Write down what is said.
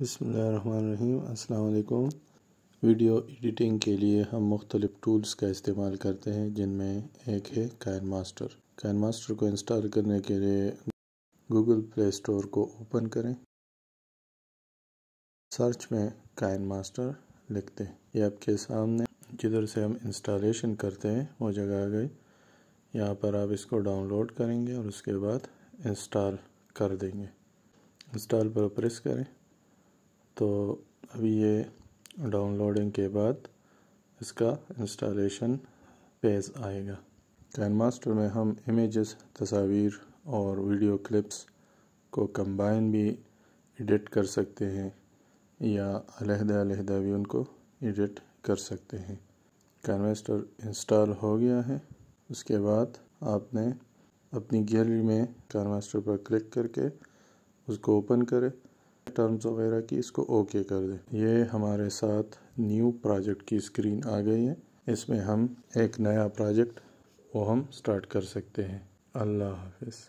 बसमीम अल्लाम video editing के लिए हम मुख्तलिफ़ टूल्स का इस्तेमाल करते हैं जिनमें एक है कैन मास्टर कैन मास्टर को इंस्टॉल करने के लिए गूगल प्ले स्टोर को ओपन करें सर्च में कैन मास्टर लिखते हैं ये आपके सामने जिधर से हम इंस्टॉलेशन करते हैं वो जगह आ गई यहाँ पर आप इसको डाउनलोड करेंगे और उसके बाद इंस्टॉल कर देंगे इंस्टॉल पर प्रेस करें तो अभी ये डाउनलोडिंग के बाद इसका इंस्टॉलेशन पेज आएगा कैन मास्टर में हम इमेजेस तस्वीर और वीडियो क्लिप्स को कंबाइन भी एडिट कर सकते हैं या अलहदा अलहदा भी उनको एडिट कर सकते हैं कैनवेस्टर इंस्टॉल हो गया है उसके बाद आपने अपनी गैलरी में कैनवेस्टर पर क्लिक करके उसको ओपन करें टर्म्स वगैरह की इसको ओके कर दें ये हमारे साथ न्यू प्रोजेक्ट की स्क्रीन आ गई है इसमें हम एक नया प्रोजेक्ट वो हम स्टार्ट कर सकते हैं अल्लाह हाफिज़